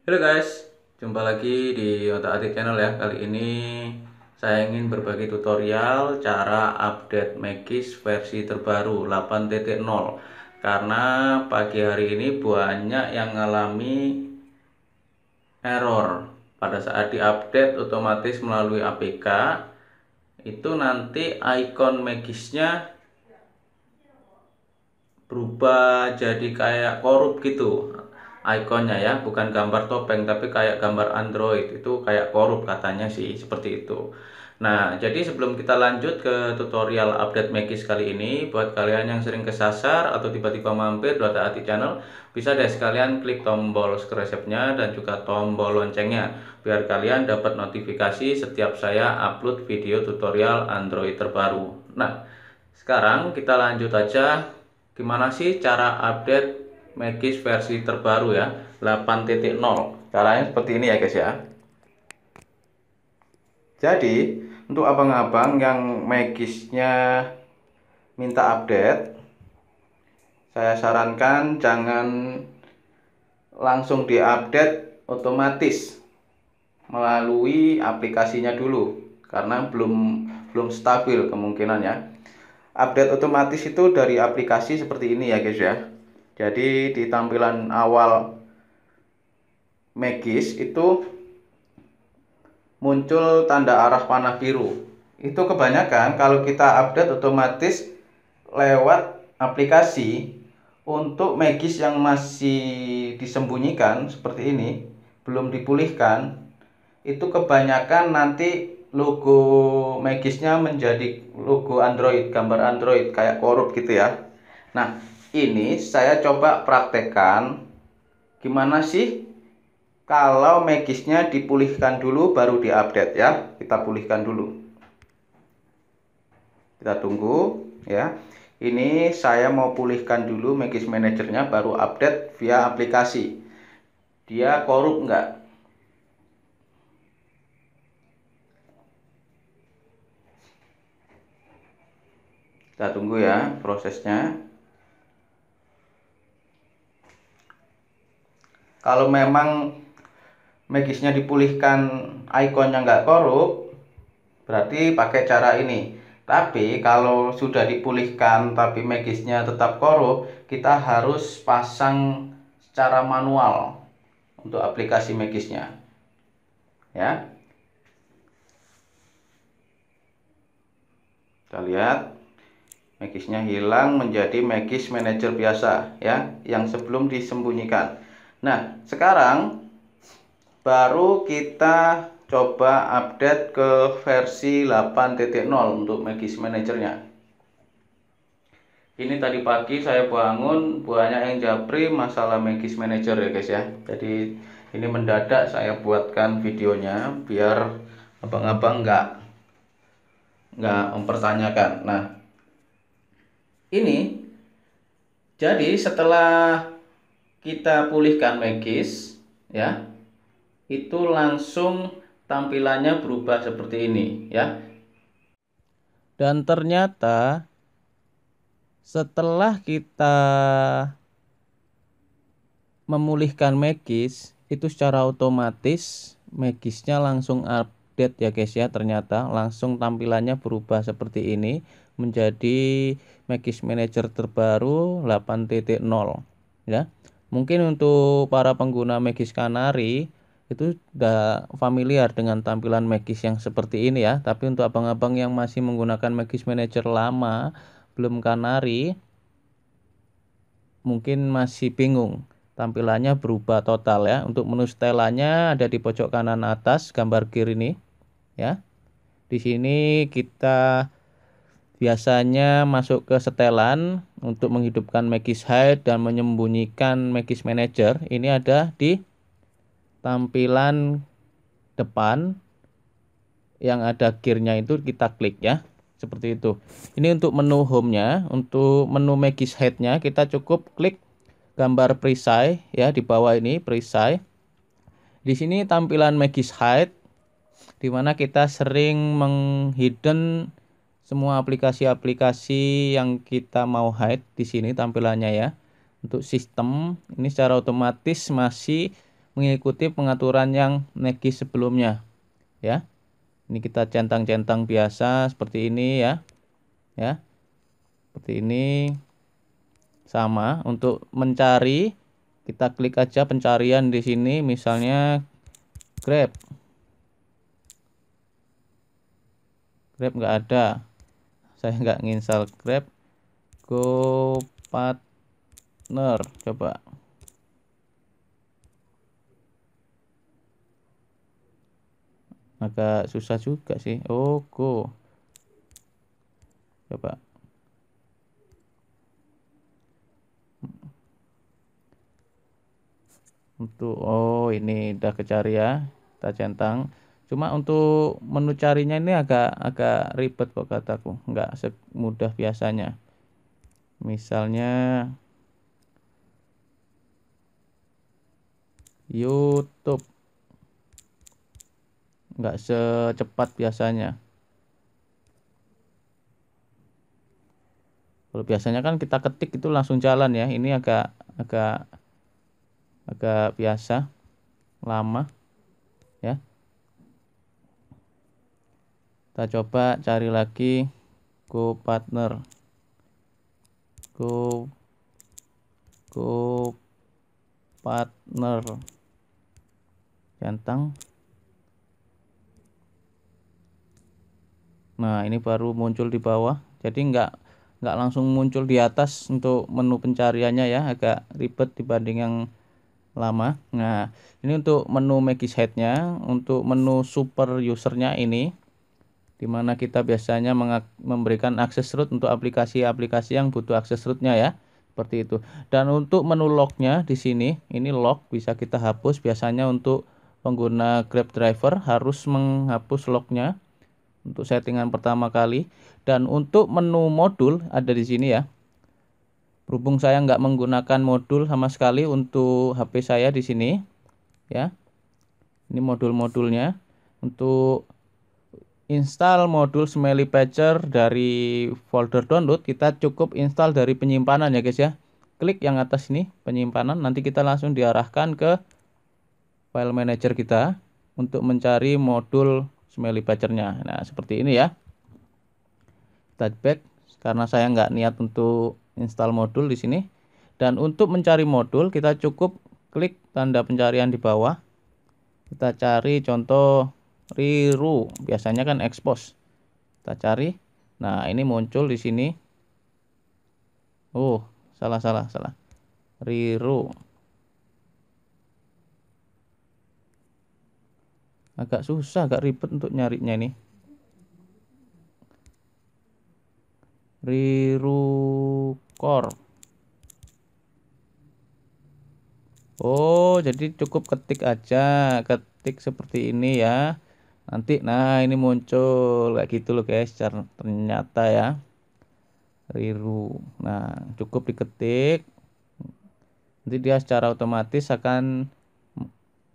Halo guys, jumpa lagi di Otak Atik Channel ya. Kali ini saya ingin berbagi tutorial cara update Magis versi terbaru 8.0 karena pagi hari ini banyak yang mengalami error pada saat diupdate otomatis melalui APK itu nanti icon Magisnya berubah jadi kayak korup gitu ikonnya ya bukan gambar topeng tapi kayak gambar Android itu kayak korup katanya sih seperti itu nah jadi sebelum kita lanjut ke tutorial update Magis kali ini buat kalian yang sering kesasar atau tiba-tiba mampir buat hati channel bisa deh sekalian klik tombol subscribe-nya dan juga tombol loncengnya biar kalian dapat notifikasi setiap saya upload video tutorial Android terbaru nah sekarang kita lanjut aja gimana sih cara update Magisk versi terbaru ya 8.0 caranya seperti ini ya guys ya jadi untuk abang-abang yang Magisnya minta update saya sarankan jangan langsung diupdate otomatis melalui aplikasinya dulu karena belum belum stabil kemungkinannya update otomatis itu dari aplikasi seperti ini ya guys ya jadi di tampilan awal Magisk itu muncul tanda arah panah biru. Itu kebanyakan kalau kita update otomatis lewat aplikasi untuk Magisk yang masih disembunyikan seperti ini, belum dipulihkan, itu kebanyakan nanti logo Magisnya menjadi logo Android, gambar Android kayak korup gitu ya. Nah, ini saya coba praktekkan gimana sih kalau magisnya dipulihkan dulu baru diupdate ya kita pulihkan dulu kita tunggu ya ini saya mau pulihkan dulu magis manajernya baru update via aplikasi dia korup enggak kita tunggu ya prosesnya kalau memang magisnya dipulihkan ikonnya nggak korup berarti pakai cara ini tapi kalau sudah dipulihkan tapi magisnya tetap korup kita harus pasang secara manual untuk aplikasi magisnya ya kita lihat magisnya hilang menjadi magis manager biasa ya yang sebelum disembunyikan Nah, sekarang baru kita coba update ke versi 8.0 untuk Magis Manager-nya. Ini tadi pagi saya bangun banyak yang japri masalah Magis Manager ya guys ya. Jadi ini mendadak saya buatkan videonya biar abang-abang nggak nggak mempertanyakan. Nah, ini jadi setelah kita pulihkan magis ya itu langsung tampilannya berubah seperti ini ya dan ternyata setelah kita memulihkan magis itu secara otomatis magisnya langsung update ya guys ya ternyata langsung tampilannya berubah seperti ini menjadi magis manager terbaru 8.0 ya Mungkin untuk para pengguna Magis Canary itu sudah familiar dengan tampilan Magis yang seperti ini ya. Tapi untuk abang-abang yang masih menggunakan Magis Manager lama, belum Canary, mungkin masih bingung. Tampilannya berubah total ya. Untuk menu setelannya ada di pojok kanan atas gambar gear ini ya. Di sini kita biasanya masuk ke setelan untuk menghidupkan Magis Hide dan menyembunyikan Magis Manager ini ada di tampilan depan yang ada gearnya itu kita klik ya seperti itu ini untuk menu home nya untuk menu Magis Hide nya kita cukup klik gambar perisai ya di bawah ini perisai di sini tampilan Magis Hide dimana kita sering menghidden semua aplikasi-aplikasi yang kita mau hide di sini tampilannya ya. Untuk sistem ini secara otomatis masih mengikuti pengaturan yang Negi sebelumnya ya. Ini kita centang-centang biasa seperti ini ya. Ya. Seperti ini sama untuk mencari kita klik aja pencarian di sini misalnya Grab. Grab nggak ada saya nggak nginstal grab go partner coba agak susah juga sih oh go coba untuk oh ini udah kecari ya kita centang cuma untuk menu carinya ini agak agak ribet kok kataku nggak semudah biasanya misalnya YouTube nggak secepat biasanya kalau biasanya kan kita ketik itu langsung jalan ya ini agak agak agak biasa lama ya kita coba cari lagi go partner go go partner centang nah ini baru muncul di bawah jadi nggak nggak langsung muncul di atas untuk menu pencariannya ya agak ribet dibanding yang lama nah ini untuk menu magis headnya untuk menu super usernya ini di mana kita biasanya memberikan akses root untuk aplikasi-aplikasi yang butuh akses rootnya ya seperti itu dan untuk menu locknya di sini ini lock bisa kita hapus biasanya untuk pengguna Grab driver harus menghapus locknya untuk settingan pertama kali dan untuk menu modul ada di sini ya berhubung saya nggak menggunakan modul sama sekali untuk HP saya di sini ya ini modul-modulnya untuk install modul Smelly Patcher dari folder download, kita cukup install dari penyimpanan ya guys ya. Klik yang atas ini, penyimpanan, nanti kita langsung diarahkan ke file manager kita untuk mencari modul Smelly Patchernya. Nah, seperti ini ya. Touchback, karena saya nggak niat untuk install modul di sini. Dan untuk mencari modul, kita cukup klik tanda pencarian di bawah. Kita cari contoh Riru. Biasanya kan expose. Kita cari. Nah, ini muncul di sini. Oh, salah salah salah. Riru. Agak susah, agak ribet untuk nyarinya ini. Riru kor Oh, jadi cukup ketik aja, ketik seperti ini ya nanti nah ini muncul kayak gitu loh guys ternyata ya riru nah cukup diketik nanti dia secara otomatis akan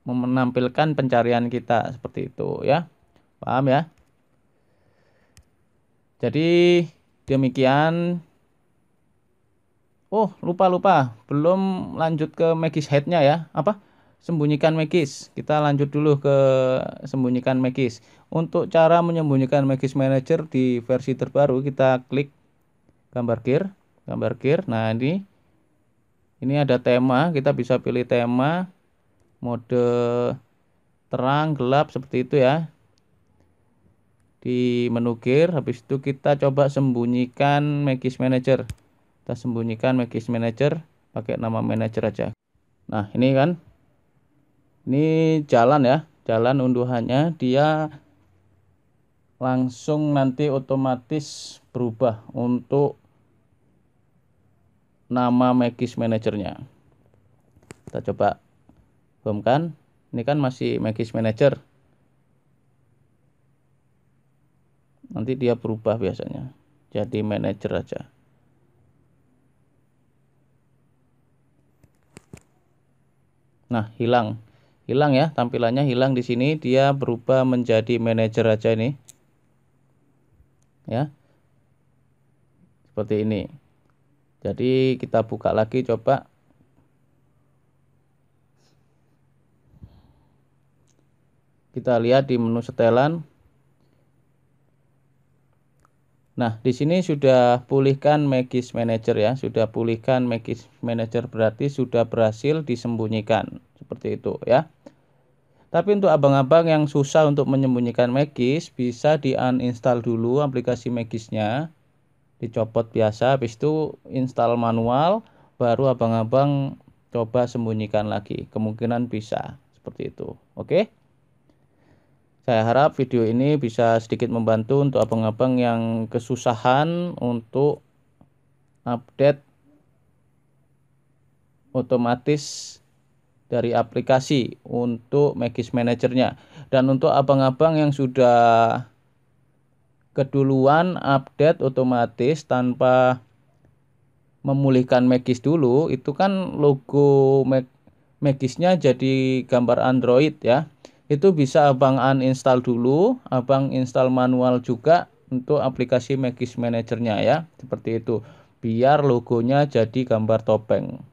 menampilkan pencarian kita seperti itu ya paham ya jadi demikian oh lupa lupa belum lanjut ke magis headnya ya apa sembunyikan magis. Kita lanjut dulu ke sembunyikan magis. Untuk cara menyembunyikan magis manager di versi terbaru kita klik gambar gear, gambar gear. Nah, ini ini ada tema, kita bisa pilih tema mode terang, gelap seperti itu ya. Di menu gear habis itu kita coba sembunyikan magis manager. Kita sembunyikan magis manager pakai nama manager aja. Nah, ini kan ini jalan ya jalan unduhannya dia langsung nanti otomatis berubah untuk nama Magis manajernya kita coba home kan ini kan masih Magis manager nanti dia berubah biasanya jadi Manager aja nah hilang hilang ya tampilannya hilang di sini dia berubah menjadi manager aja ini ya seperti ini jadi kita buka lagi coba kita lihat di menu setelan Nah, di sini sudah pulihkan Magis Manager ya, sudah pulihkan Magis Manager berarti sudah berhasil disembunyikan. Seperti itu ya. Tapi untuk abang-abang yang susah untuk menyembunyikan Magis, bisa di uninstall dulu aplikasi Magisnya. Dicopot biasa, habis itu install manual, baru abang-abang coba sembunyikan lagi. Kemungkinan bisa seperti itu. Oke. Saya harap video ini bisa sedikit membantu untuk abang-abang yang kesusahan untuk update otomatis dari aplikasi untuk Magis Manajernya. Dan untuk abang-abang yang sudah keduluan update otomatis tanpa memulihkan Magis dulu, itu kan logo Mag Magisnya jadi gambar Android ya. Itu bisa abang uninstall dulu, abang install manual juga untuk aplikasi Magis Manajernya ya, seperti itu. Biar logonya jadi gambar topeng.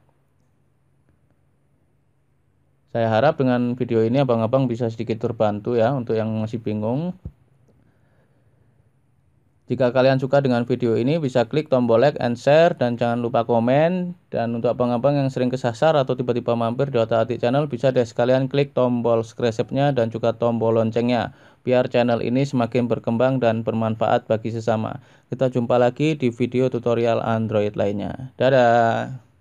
Saya harap dengan video ini abang-abang bisa sedikit terbantu ya untuk yang masih bingung. Jika kalian suka dengan video ini bisa klik tombol like and share dan jangan lupa komen. Dan untuk abang-abang yang sering kesasar atau tiba-tiba mampir di otak atik channel bisa deh sekalian klik tombol subscribe-nya dan juga tombol loncengnya. Biar channel ini semakin berkembang dan bermanfaat bagi sesama. Kita jumpa lagi di video tutorial Android lainnya. Dadah!